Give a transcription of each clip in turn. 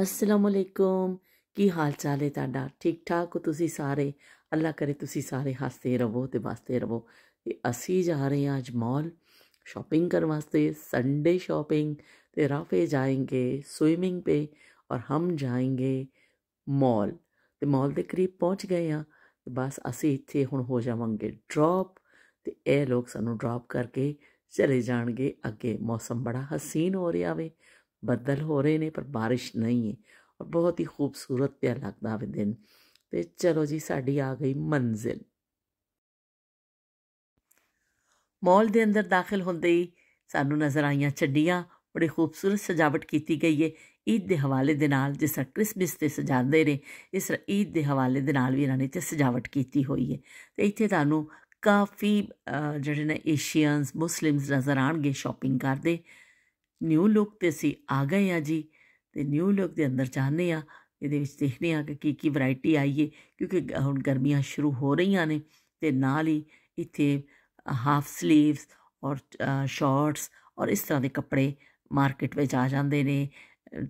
ਅਸਲਾਮ ਅਲੈਕੁਮ ਕੀ ਹਾਲ ਚਾਲ ਹੈ ਤੁਹਾਡਾ ਠੀਕ ਠਾਕ ਹੋ ਤੁਸੀਂ ਸਾਰੇ ਅੱਲਾ ਕਰੇ ਤੁਸੀਂ ਸਾਰੇ ਹੱਸਦੇ ਰਹੋ ਤੇ ਵਸਦੇ ਰਹੋ ਤੇ ਅਸੀਂ ਜਾ ਰਹੇ ਹਾਂ ਅੱਜ ਮਾਲ ਸ਼ਾਪਿੰਗ ਕਰਨ ਵਾਸਤੇ ਸੰਡੇ ਸ਼ਾਪਿੰਗ ਤੇ ਰਾਫੇ ਜਾਏਗੇ ਸਵਿਮਿੰਗ ਤੇ ਔਰ ਹਮ ਜਾਏਗੇ ਮਾਲ ਤੇ ਮਾਲ ਦੇ ਕਰੀਬ ਪਹੁੰਚ ਗਏ ਆ ਤੇ ਬਸ ਅਸੀਂ ਇੱਥੇ ਹੁਣ ਹੋ ਜਾਵਾਂਗੇ ਡ੍ਰੌਪ ਤੇ ਇਹ ਲੋਕ ਸਾਨੂੰ ਡ੍ਰੌਪ ਕਰਕੇ ਚਲੇ ਜਾਣਗੇ ਅੱਗੇ ਮੌਸਮ ਬੜਾ ਹਸੀਨ ਹੋ ਰਿਹਾ ਵੇ ਬੱਦਲ ਹੋ ਰਹੇ ਨੇ ਪਰ ਬਾਰਿਸ਼ ਨਹੀਂ ਹੈ ਔਰ ਬਹੁਤ ਹੀ ਖੂਬਸੂਰਤ ਪਿਆ ਲੱਗਦਾ ਵੇ ਦਿਨ ਤੇ ਚਲੋ ਜੀ ਸਾਡੀ ਆ ਗਈ ਮੰਜ਼ਿਲ ਮਾਲ ਦੇ ਅੰਦਰ ਦਾਖਲ ਹੁੰਦੇ ਹੀ ਸਾਨੂੰ ਨਜ਼ਰ ਆਈਆਂ ਛੱਡੀਆਂ ਬੜੀ ਖੂਬਸੂਰਤ ਸਜਾਵਟ ਕੀਤੀ ਗਈ ਹੈ ਈਦ ਦੇ ਹਵਾਲੇ ਦੇ ਨਾਲ ਜਿਸ ਤਰ੍ਹਾਂ ਕ੍ਰਿਸਮਸ ਤੇ ਸਜਾਉਂਦੇ ਨੇ ਇਸ ਈਦ ਦੇ ਹਵਾਲੇ ਦੇ ਨਾਲ ਵੀ ਇਹਨਾਂ ਨੇ ਤੇ ਸਜਾਵਟ ਕੀਤੀ ਹੋਈ ਹੈ ਤੇ ਇੱਥੇ ਤੁਹਾਨੂੰ ਕਾਫੀ ਜਿਹੜੇ ਨੇ ਏਸ਼ੀਅਨਸ ਮੁਸਲਿਮਸ ਨਜ਼ਰ ਆਣਗੇ ਸ਼ਾਪਿੰਗ ਕਰਦੇ ਨਿਊ ਲੁੱਕ ਤੇ ਸੀ ਆ ਗਏ ਆ ਜੀ ਤੇ ਨਿਊ ਲੁੱਕ ਦੇ ਅੰਦਰ ਜਾਣੇ ਆ ਇਹਦੇ ਵਿੱਚ ਦੇਖਨੇ ਆ ਕਿ ਕੀ ਕੀ ਵੈਰਾਈਟੀ ਆਈ ਏ ਕਿਉਂਕਿ ਹੁਣ ਗਰਮੀਆਂ ਸ਼ੁਰੂ ਹੋ ਰਹੀਆਂ ਨੇ ਤੇ ਨਾਲ ਹੀ ਇੱਥੇ ਹਾਫ 슬ੀਵਸ ਔਰ ਸ਼ਾਰਟਸ ਔਰ ਇਸ ਤਰ੍ਹਾਂ ਦੇ ਕੱਪੜੇ ਮਾਰਕੀਟ ਵਿੱਚ ਆ ਜਾਂਦੇ ਨੇ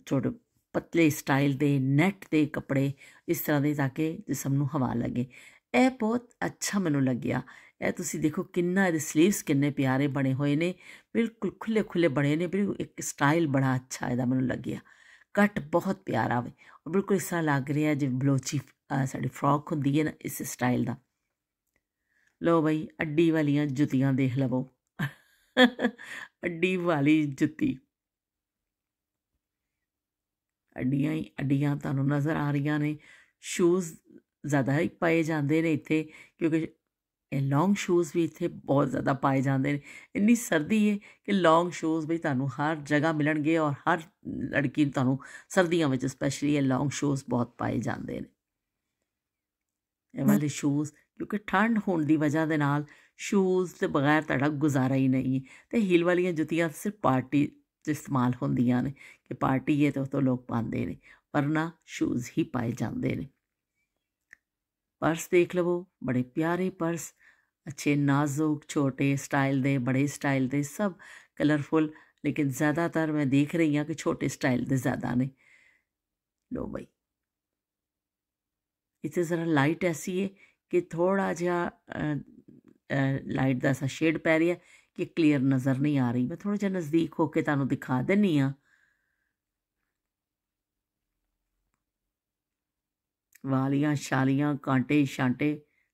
ਛੋਟੇ ਪਤਲੇ ਸਟਾਈਲ ਦੇ ਨੈਟ ਦੇ ਕੱਪੜੇ ਇਸ ਤਰ੍ਹਾਂ ਦੇ ਤਾਂ ਕਿ ਜਿਸਮ ਨੂੰ ਹਵਾ ਲੱਗੇ ਇਹ ਬਹੁਤ ਅੱਛਾ ਮੈਨੂੰ ਲੱਗਿਆ ਇਹ ਤੁਸੀਂ ਦੇਖੋ ਕਿੰਨਾ ਇਹਦੇ 슬ੀਵਸ ਕਿੰਨੇ ਪਿਆਰੇ ਬਣੇ ਹੋਏ ਨੇ ਬਿਲਕੁਲ ਖੁੱਲੇ ਖੁੱਲੇ ਬਣੇ ਨੇ ਬਿਲਕੁਲ ਇੱਕ ਸਟਾਈਲ ਬੜਾ ਅੱਛਾ ਇਹਦਾ ਮੈਨੂੰ ਲੱਗਿਆ ਕੱਟ ਬਹੁਤ ਪਿਆਰਾ ਵੇ ਔਰ ਬਿਲਕੁਲ ਇਸਾ ਲੱਗ ਰਿਹਾ ਜਿਵੇਂ ਬਲੋਚੀ ਸਾਡੀ ਫਰੌਕ ਹੁੰਦੀ ਹੈ ਨਾ ਇਸ ਸਟਾਈਲ ਦਾ ਲੋ ਬਈ ਅੱਡੀ ਵਾਲੀਆਂ ਜੁੱਤੀਆਂ ਦੇਖ ਲਵੋ ਅੱਡੀ ਵਾਲੀ ਜੁੱਤੀ ਅੱਡੀਆਂ ਹੀ ਅੱਡੀਆਂ ਤੁਹਾਨੂੰ ਨਜ਼ਰ ਆ ਰਹੀਆਂ ਨੇ ਸ਼ੂਜ਼ ਜ਼ਿਆਦਾ ਹੀ ਪਾਏ ਜਾਂਦੇ ਨੇ ਇੱਥੇ ਕਿਉਂਕਿ ਇਹ ਲੌਂਗ ਸ਼ੂਜ਼ ਵੀ ਇੱਥੇ ਬਹੁਤ ਜ਼ਿਆਦਾ ਪਾਏ ਜਾਂਦੇ ਨੇ ਇੰਨੀ ਸਰਦੀ ਹੈ ਕਿ ਲੌਂਗ ਸ਼ੂਜ਼ ਵੀ ਤੁਹਾਨੂੰ ਹਰ ਜਗ੍ਹਾ ਮਿਲਣਗੇ ਔਰ ਹਰ ਲੜਕੀ ਨੂੰ ਤੁਹਾਨੂੰ ਸਰਦੀਆਂ ਵਿੱਚ ਸਪੈਸ਼ਲੀ ਇਹ ਲੌਂਗ ਸ਼ੂਜ਼ ਬਹੁਤ ਪਾਏ ਜਾਂਦੇ ਨੇ ਇਹ ਵਾਲੇ ਸ਼ੂਜ਼ ਕਿਉਂਕਿ ਠੰਡ ਹੋਣ ਦੀ ਵਜ੍ਹਾ ਦੇ ਨਾਲ ਸ਼ੂਜ਼ ਤੇ ਬਗੈਰ ਤੜਕ ਗੁਜ਼ਾਰਾ ਹੀ ਨਹੀਂ ਤੇ ਹੀਲ ਵਾਲੀਆਂ ਜੁੱਤੀਆਂ ਸਿਰਫ ਪਾਰਟੀ 'ਚ ਇਸਤੇਮਾਲ ਹੁੰਦੀਆਂ ਨੇ ਕਿ ਪਾਰਟੀ ਹੈ ਤਾਂ ਉਹ ਤੋਂ ਲੋਕ ਪਾਉਂਦੇ ਨੇ ਪਰ ਨਾ ਸ਼ੂਜ਼ ਹੀ ਪਾਏ ਜਾਂਦੇ ਨੇ पर्स देख लवो बड़े प्यारे पर्स अच्छे नाजुक छोटे स्टाइल दे बड़े स्टाइल दे सब कलरफुल लेकिन ज़्यादातर मैं देख रही हूँ कि छोटे स्टाइल दे ज़्यादा ने लो भाई इतने ज़रा लाइट ऐसी है कि थोड़ा जहा लाइट का ऐसा शेड पै रहा कि क्लीयर नज़र नहीं आ रही मैं थोड़ा जहा नज़दीक होकर तुम दिखा दिनी हाँ वालियाँ शालियाँ कांटे शांटे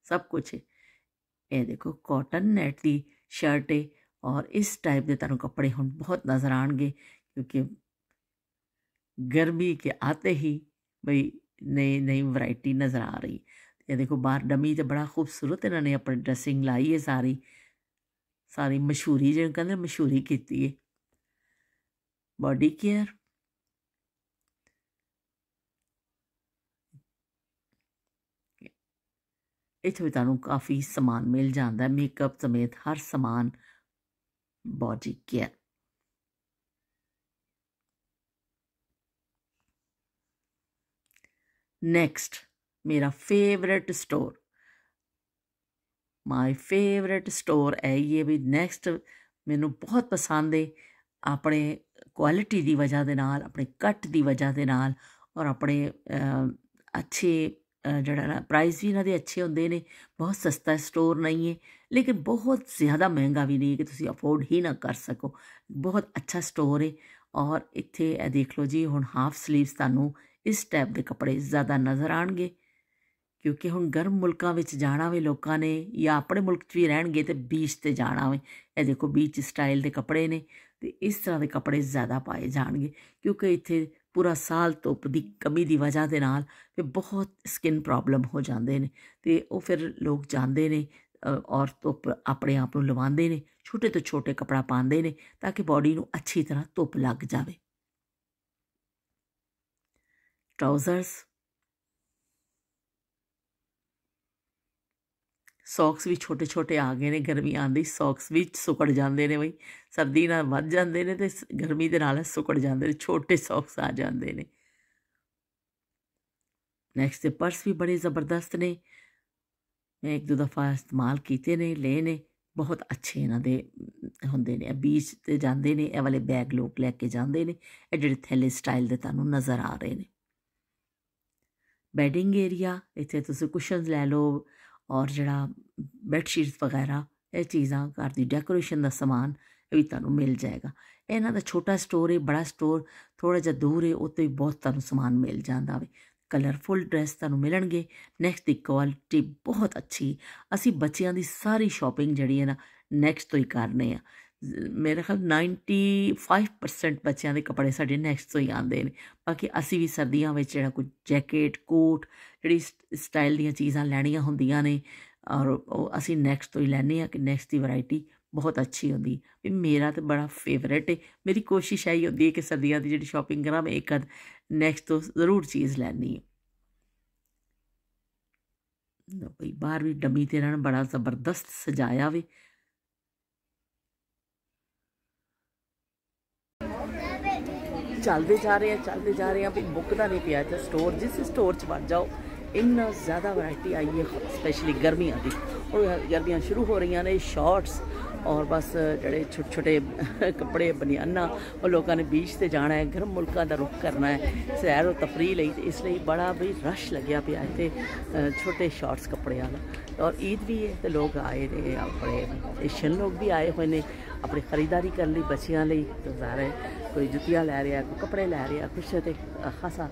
सब ਕੁਛ ये देखो कॉटन ਨੈਟ की शर्ट है और इस टाइप के ਤੁਹਾਨੂੰ कपड़े हम बहुत नज़र आएंगे क्योंकि गर्मी के आते ही भाई नई नई वैरायटी नज़र आ रही ये देखो बाहर डमी तो बड़ा खूबसूरत इन्होंने अपनी ड्रेसिंग लाई है सारी सारी मशहूरी जो कहते मशहूरी की है बॉडी केयर ਇੱਥੇ ਵੀ ਤੁਹਾਨੂੰ ਕਾਫੀ ਸਮਾਨ ਮਿਲ ਜਾਂਦਾ ਹੈ ਮੇਕਅਪ ਸਮੇਤ ਹਰ ਸਮਾਨ ਬਾਡੀ ਕੇਅਰ ਨੈਕਸਟ ਮੇਰਾ favourite store my favourite store ਹੈ ਇਹ ਵੀ ਨੈਕਸਟ ਮੈਨੂੰ ਬਹੁਤ ਪਸੰਦ ਹੈ ਆਪਣੇ ਕੁਆਲਿਟੀ ਦੀ ਵਜ੍ਹਾ ਦੇ ਨਾਲ ਆਪਣੇ ਕੱਟ ਦੀ ਵਜ੍ਹਾ ਦੇ ਨਾਲ ਔਰ ਆਪਣੇ ਅੱਛੇ ਜਿਹੜਾ ਨਾ ਪ੍ਰਾਈਸ ਵੀ ਇਹਨਾਂ ਦੇ ਅੱਛੇ ਹੁੰਦੇ ਨੇ ਬਹੁਤ ਸਸਤਾ ਸਟੋਰ ਨਹੀਂ ਹੈ ਲੇਕਿਨ ਬਹੁਤ ਜ਼ਿਆਦਾ ਮਹਿੰਗਾ ਵੀ ਨਹੀਂ ਕਿ ਤੁਸੀਂ ਅਫੋਰਡ ਹੀ ਨਾ ਕਰ ਸਕੋ ਬਹੁਤ ਅੱਛਾ ਸਟੋਰ ਹੈ ਔਰ ਇੱਥੇ ਇਹ ਦੇਖ ਲਓ ਜੀ ਹੁਣ ਹਾਫ 슬ੀਵਸ ਤੁਹਾਨੂੰ ਇਸ ਟਾਈਪ ਦੇ ਕੱਪੜੇ ਜ਼ਿਆਦਾ ਨਜ਼ਰ ਆਣਗੇ ਕਿਉਂਕਿ ਹੁਣ ਗਰਮ ਮੁਲਕਾਂ ਵਿੱਚ ਜਾਣਾ ਵੇ ਲੋਕਾਂ ਨੇ ਜਾਂ ਆਪਣੇ ਮੁਲਕ 'ਚ ਵੀ ਰਹਿਣਗੇ ਤੇ ਬੀਚ ਤੇ ਜਾਣਾ ਵੇ ਇਹ ਦੇਖੋ ਬੀਚ ਸਟਾਈਲ ਦੇ ਕੱਪੜੇ ਨੇ ਤੇ ਇਸ ਤਰ੍ਹਾਂ ਦੇ ਕੱਪੜੇ ਜ਼ਿਆਦਾ ਪਾਏ ਜਾਣਗੇ ਕਿਉਂਕਿ ਇੱਥੇ ਪੂਰਾ ਸਾਲ ਧੁੱਪ ਦੀ ਕਮੀ ਦੀ وجہ ਦੇ ਨਾਲ ਤੇ ਬਹੁਤ ਸਕਿਨ ਪ੍ਰੋਬਲਮ ਹੋ ਜਾਂਦੇ ਨੇ ਤੇ ਉਹ ਫਿਰ ਲੋਕ ਜਾਂਦੇ ਨੇ ਔਰ ਧੁੱਪ ਆਪਣੇ ਆਪ ਨੂੰ ਲਵਾਉਂਦੇ ਨੇ ਛੋਟੇ ਤੋਂ ਛੋਟੇ ਕਪੜਾ ਪਾਉਂਦੇ ਨੇ ਤਾਂ ਕਿ ਬਾਡੀ ਨੂੰ ਅੱਛੀ ਤਰ੍ਹਾਂ ਧੁੱਪ ਲੱਗ ਜਾਵੇ ਟਰਾਊਜ਼ਰਸ ਸੌਕਸ ਵੀ ਛੋਟੇ ਛੋਟੇ ਆ ਗਏ ਨੇ ਗਰਮੀ ਆਂਦੀ ਸੌਕਸ ਵੀ ਸੁਕੜ ਜਾਂਦੇ ਨੇ ਬਈ ਸਰਦੀ ਨਾਲ ਵੱਧ ਜਾਂਦੇ ਨੇ ਤੇ ਗਰਮੀ ਦੇ ਨਾਲ ਸੁਕੜ ਜਾਂਦੇ ਨੇ ਛੋਟੇ ਸੌਕਸ ਆ ਜਾਂਦੇ ਨੇ ਨੈਕਸਟ ਤੇ ਪਰਸ ਵੀ ਬੜੇ ਜ਼ਬਰਦਸਤ ਨੇ ਮੈਂ ਇੱਕ ਦੋ ਦਫਾ ਇਸਤੇਮਾਲ ਕੀਤੇ ਨੇ ਲੈ ਨੇ ਬਹੁਤ ਅੱਛੇ ਇਹਨਾਂ ਦੇ ਹੁੰਦੇ ਨੇ ਬੀਚ ਤੇ ਜਾਂਦੇ ਨੇ ਇਹ ਵਾਲੇ ਬੈਗ ਲੋਕ ਲੈ ਕੇ ਜਾਂਦੇ ਨੇ ਇਹ ਜਿਹੜੇ ਥੈਲੇ ਸਟਾਈਲ ਦੇ ਤੁਹਾਨੂੰ ਨਜ਼ਰ ਆ ਰਹੇ ਨੇ ਬੈਡਿੰਗ ਏਰੀਆ ਇੱਥੇ ਤੁਸੀਂ ਕੁਸ਼ਨਸ ਲੈ ਲਓ ਔਰ ਜਿਹੜਾ ਬੈੱਡ ਸ਼ੀਟਸ ਵਗੈਰਾ ਇਹ ਚੀਜ਼ਾਂ ਘਰ ਦੀ ਡੈਕੋਰੇਸ਼ਨ ਦਾ ਸਮਾਨ ਇਹ ਵੀ ਤੁਹਾਨੂੰ ਮਿਲ ਜਾਏਗਾ ਇਹਨਾਂ ਦਾ ਛੋਟਾ ਸਟੋਰ ਹੈ ਬੜਾ ਸਟੋਰ ਥੋੜਾ ਜਿਹਾ ਦੂਰ ਹੈ ਉੱਥੇ ਵੀ ਬਹੁਤ ਤੁਹਾਨੂੰ ਸਮਾਨ ਮਿਲ ਜਾਂਦਾ ਵੇ ਕਲਰਫੁਲ ਡਰੈਸ ਤੁਹਾਨੂੰ ਮਿਲਣਗੇ ਨੈਕਸਟ ਦੀ ਕੁਆਲਿਟੀ ਬਹੁਤ ਅੱਛੀ ਅਸੀਂ ਬੱਚਿਆਂ ਦੀ ਸਾਰੀ ਸ਼ਾਪਿੰਗ ਜਿਹੜੀ ਹੈ ਨਾ ਨੈਕਸਟ ਤੋਂ ਹੀ ਕਰਨੇ ਆ ਮੇਰੇ ਖਿਆਲ 95% ਬੱਚਿਆਂ ਦੇ ਕੱਪੜੇ ਸਾਡੇ ਨੈਕਸਟ ਤੋਂ ਹੀ ਆਉਂਦੇ ਨੇ ਬਾਕੀ ਅਸੀਂ ਵੀ ਸਰਦੀਆਂ ਵਿੱਚ ਜਿਹੜਾ ਕੋਈ ਜੈਕਟ ਕੋਟ ਜਿਹੜੀ ਸਟਾਈਲ ਦੀਆਂ ਚੀਜ਼ਾਂ ਲੈਣੀਆਂ ਹੁੰਦੀਆਂ ਨੇ ਔਰ ਉਹ ਅਸੀਂ ਨੈਕਸਟ ਤੋਂ ਹੀ ਲੈਣੇ ਆ ਕਿ ਨੈਕਸਟ ਦੀ ਵੈਰਾਈਟੀ ਬਹੁਤ ਅੱਛੀ ਹੁੰਦੀ ਵੀ ਮੇਰਾ ਤਾਂ ਬੜਾ ਫੇਵਰਿਟ ਹੈ ਮੇਰੀ ਕੋਸ਼ਿਸ਼ ਆਈ ਹੁੰਦੀ ਹੈ ਕਿ ਸਰਦੀਆਂ ਦੀ ਜਿਹੜੀ ਸ਼ਾਪਿੰਗ ਕਰਾਂ ਮੈਂ ਇੱਕ ਅਦ ਨੈਕਸਟ ਤੋਂ ਜ਼ਰੂਰ ਚੀਜ਼ ਲੈਣੀ ਹੈ ਲੋ ਭਈ ਬਾਹਰ ਵੀ ਡਮੀ ਤੇ ਰਣ ਬੜਾ ਜ਼ਬਰਦਸਤ ਸਜਾਇਆ ਵੇ ਚੱਲਦੇ ਜਾ ਰਹੇ ਆ ਚੱਲਦੇ ਜਾ ਰਹੇ ਆ ਵੀ ਦਾ ਨਹੀਂ ਪਿਆ ਤੇ ਸਟੋਰ ਜਿਸ ਸਟੋਰ ਚ ਵੱਜ ਜਾਓ इन्ना ज़्यादा वैरायटी आई है स्पैशली गर्मियाँ दी और गर्मियाँ शुरू हो रही ने शॉर्ट्स ਔਰ ਬਸ ਜਿਹੜੇ ਛੋਟੇ ਛੋਟੇ ਕੱਪੜੇ ਬਨਿਆਨਾ ਉਹ ਲੋਕਾਂ ਨੇ ਬੀਚ ਤੇ ਜਾਣਾ ਹੈ ਗਰਮ ਮੁਲਕਾਂ ਦਾ ਰੁਖ ਕਰਨਾ ਹੈ ਸੈਰ ਔਰ ਤਫਰੀ ਲਈ ਇਸ ਲਈ ਬੜਾ ਵੀ ਰਸ਼ ਲੱਗਿਆ ਪਿਆ ਇੱਥੇ ਛੋਟੇ ਸ਼ਾਰਟਸ ਕੱਪੜਿਆਂ ਦਾ ਔਰ ਈਦ ਵੀ ਹੈ ਤੇ ਲੋਕ ਆਏ ਨੇ ਆਪਣੇ ਏਸ਼ੀਅਨ ਲੋਕ ਵੀ ਆਏ ਹੋਏ ਨੇ ਆਪਣੀ ਖਰੀਦਾਰੀ ਕਰਨ ਲਈ ਬੱਚਿਆਂ ਲਈ ਜ਼ਾਹਰ ਹੈ ਕੋਈ ਜੁੱਤੀਆਂ ਲੈ ਰਿਹਾ ਕੋਈ ਕੱਪੜੇ ਲੈ ਰਿਹਾ ਕੁਛ ਤੇ ਖਾਸਾ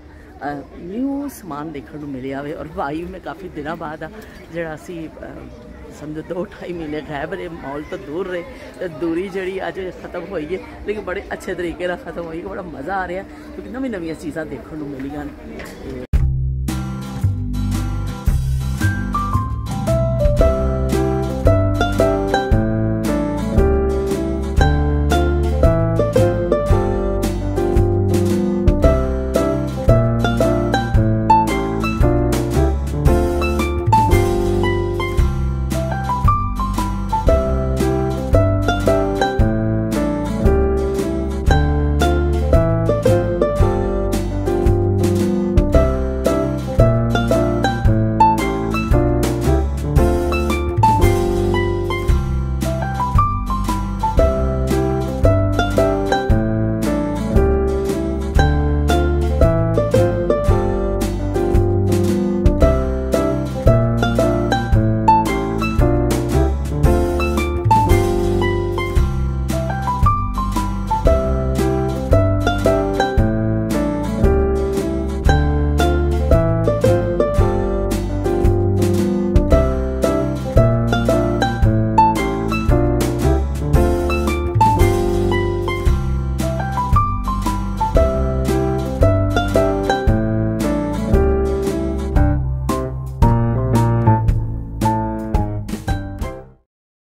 ਨਿਊ ਸਮਾਨ ਦੇਖਣ ਨੂੰ ਮਿਲਿਆ ਵੇ ਔਰ ਭਾਈ ਮੈਂ ਕਾਫੀ ਦਿਨਾਂ ਬਾਅਦ ਆ ਜਿਹੜਾ ਅਸੀਂ ਸਮਝੋ ਦੋ ਢਾਈ ਮਹੀਨੇ ਗਾਇਬ ਰਹੇ ਮਾਹੌਲ ਤੋਂ ਦੂਰ ਰਹੇ ਤੇ ਦੂਰੀ ਜਿਹੜੀ ਅੱਜ ਖਤਮ ਹੋਈ ਹੈ ਲੇਕਿਨ ਬੜੇ ਅੱਛੇ ਤਰੀਕੇ ਨਾਲ ਖਤਮ ਹੋਈ ਹੈ ਬੜਾ ਮਜ਼ਾ ਆ ਰਿਹਾ ਕਿਉਂਕਿ ਨਵੀਂ ਨਵੀਆਂ ਚੀਜ਼ਾਂ ਦੇਖਣ ਨੂੰ ਮਿਲੀਆਂ